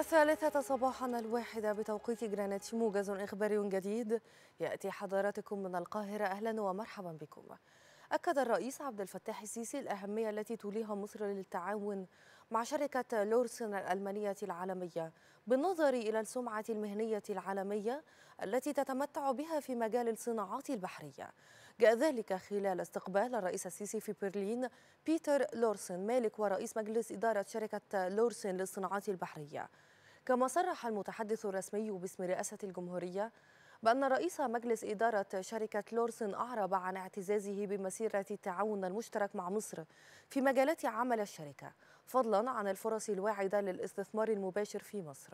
الثالثة صباحا الواحدة بتوقيت جرانيت موجز إخباري جديد يأتي حضراتكم من القاهرة أهلا ومرحبا بكم أكد الرئيس عبد الفتاح السيسي الأهمية التي توليها مصر للتعاون مع شركة لورسن الألمانية العالمية بالنظر إلى السمعة المهنية العالمية التي تتمتع بها في مجال الصناعات البحرية جاء ذلك خلال استقبال الرئيس السيسي في برلين بيتر لورسن مالك ورئيس مجلس إدارة شركة لورسن للصناعات البحرية كما صرح المتحدث الرسمي باسم رئاسة الجمهورية بأن رئيس مجلس إدارة شركة لورسن أعرب عن اعتزازه بمسيرة التعاون المشترك مع مصر في مجالات عمل الشركة فضلا عن الفرص الواعدة للاستثمار المباشر في مصر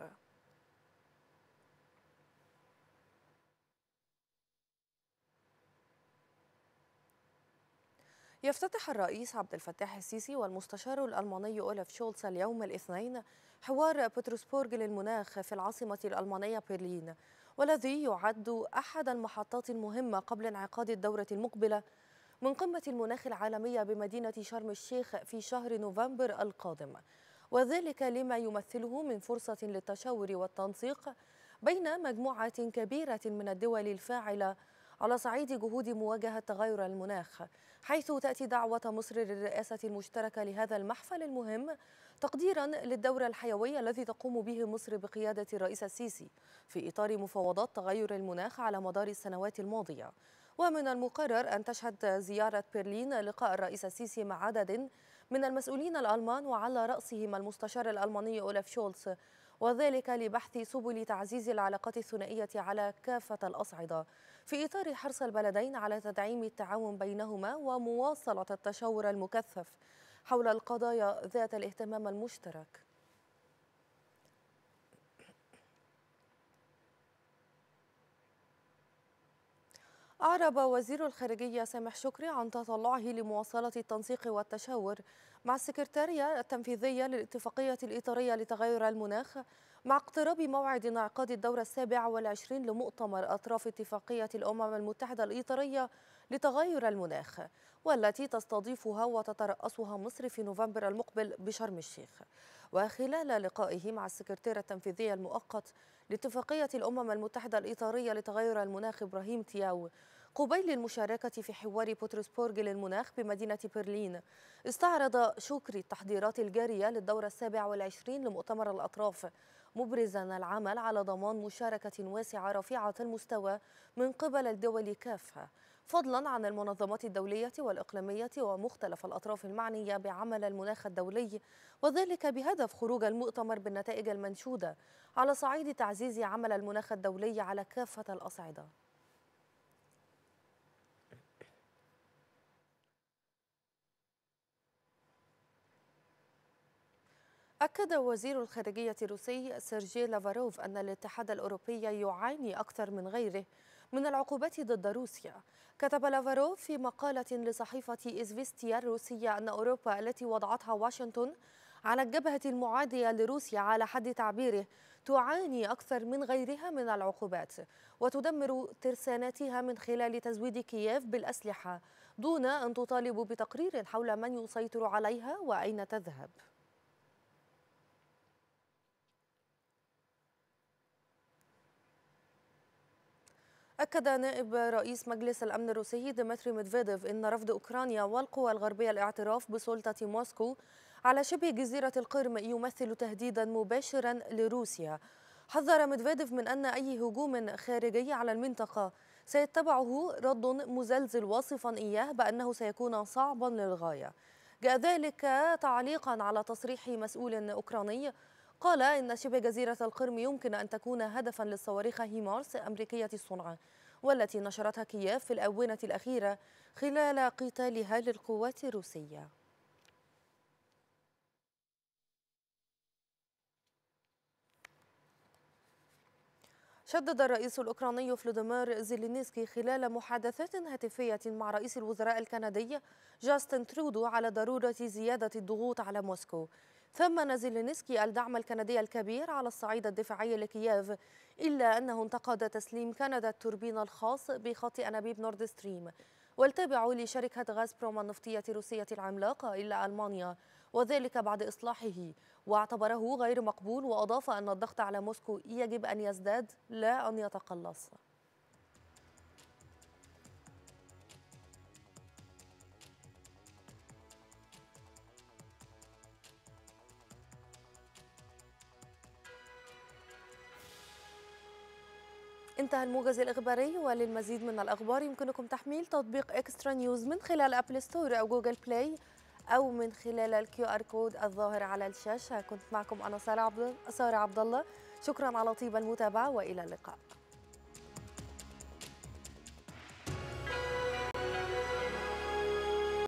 يفتتح الرئيس عبد الفتاح السيسي والمستشار الألماني أولف شولتس اليوم الاثنين حوار بطرسبورغ للمناخ في العاصمة الألمانية برلين والذي يعد أحد المحطات المهمة قبل انعقاد الدورة المقبلة من قمة المناخ العالمية بمدينة شرم الشيخ في شهر نوفمبر القادم وذلك لما يمثله من فرصة للتشاور والتنسيق بين مجموعة كبيرة من الدول الفاعلة على صعيد جهود مواجهة تغير المناخ حيث تأتي دعوة مصر للرئاسة المشتركة لهذا المحفل المهم تقديرا للدور الحيوي الذي تقوم به مصر بقيادة الرئيس السيسي في إطار مفاوضات تغير المناخ على مدار السنوات الماضية ومن المقرر أن تشهد زيارة برلين لقاء الرئيس السيسي مع عدد من المسؤولين الألمان وعلى رأسهم المستشار الألماني أولف شولتز وذلك لبحث سبل تعزيز العلاقات الثنائية على كافة الأصعدة في إطار حرص البلدين على تدعيم التعاون بينهما ومواصلة التشاور المكثف حول القضايا ذات الاهتمام المشترك أعرب وزير الخارجية سامح شكري عن تطلعه لمواصلة التنسيق والتشاور مع السكرتارية التنفيذية للاتفاقية الإطارية لتغير المناخ مع اقتراب موعد انعقاد الدورة السابعة والعشرين لمؤتمر أطراف اتفاقية الأمم المتحدة الإطارية لتغير المناخ والتي تستضيفها وتترأسها مصر في نوفمبر المقبل بشرم الشيخ وخلال لقائه مع السكرتير التنفيذي المؤقت لاتفاقية الأمم المتحدة الإطارية لتغير المناخ إبراهيم تياو قبيل المشاركة في حوار بوترسبورغ للمناخ بمدينة برلين استعرض شكري التحضيرات الجارية للدورة السابع والعشرين لمؤتمر الأطراف مبرزا العمل على ضمان مشاركة واسعة رفيعة المستوى من قبل الدول كافة فضلا عن المنظمات الدولية والإقليمية ومختلف الأطراف المعنية بعمل المناخ الدولي وذلك بهدف خروج المؤتمر بالنتائج المنشودة على صعيد تعزيز عمل المناخ الدولي على كافة الأصعدة أكد وزير الخارجية الروسي سيرجي لافاروف أن الاتحاد الأوروبي يعاني أكثر من غيره من العقوبات ضد روسيا كتب لافاروف في مقالة لصحيفة إزفيستيا الروسية أن أوروبا التي وضعتها واشنطن على الجبهة المعادية لروسيا على حد تعبيره تعاني أكثر من غيرها من العقوبات وتدمر ترساناتها من خلال تزويد كييف بالأسلحة دون أن تطالب بتقرير حول من يسيطر عليها وأين تذهب أكد نائب رئيس مجلس الأمن الروسي ديمتري ميدفيديف أن رفض أوكرانيا والقوى الغربية الاعتراف بسلطة موسكو على شبه جزيرة القرم يمثل تهديدا مباشرا لروسيا حذر ميدفيديف من أن أي هجوم خارجي على المنطقة سيتبعه رد مزلزل واصفا إياه بأنه سيكون صعبا للغاية جاء ذلك تعليقا على تصريح مسؤول أوكراني قال إن شبه جزيرة القرم يمكن أن تكون هدفا للصواريخ هيمارس أمريكية الصنع والتي نشرتها كييف في الآونة الأخيرة خلال قتالها للقوات الروسية شدد الرئيس الأوكراني فلوديمير زيلينسكي خلال محادثات هاتفية مع رئيس الوزراء الكندي جاستن ترودو على ضرورة زيادة الضغوط على موسكو ثمن زيلينسكي الدعم الكندي الكبير على الصعيد الدفاعي لكييف إلا أنه انتقد تسليم كندا التوربين الخاص بخط أنابيب نورد ستريم والتابع لشركة غاز بروم النفطية الروسية العملاقة إلى ألمانيا وذلك بعد إصلاحه واعتبره غير مقبول وأضاف أن الضغط على موسكو يجب أن يزداد لا أن يتقلص انتهى الموجز الإخباري وللمزيد من الأخبار يمكنكم تحميل تطبيق إكسترا نيوز من خلال أبل ستور أو جوجل بلاي أو من خلال الكيو آر كود الظاهر على الشاشة كنت معكم أنا سارة عبد الله شكرا على طيب المتابعة وإلى اللقاء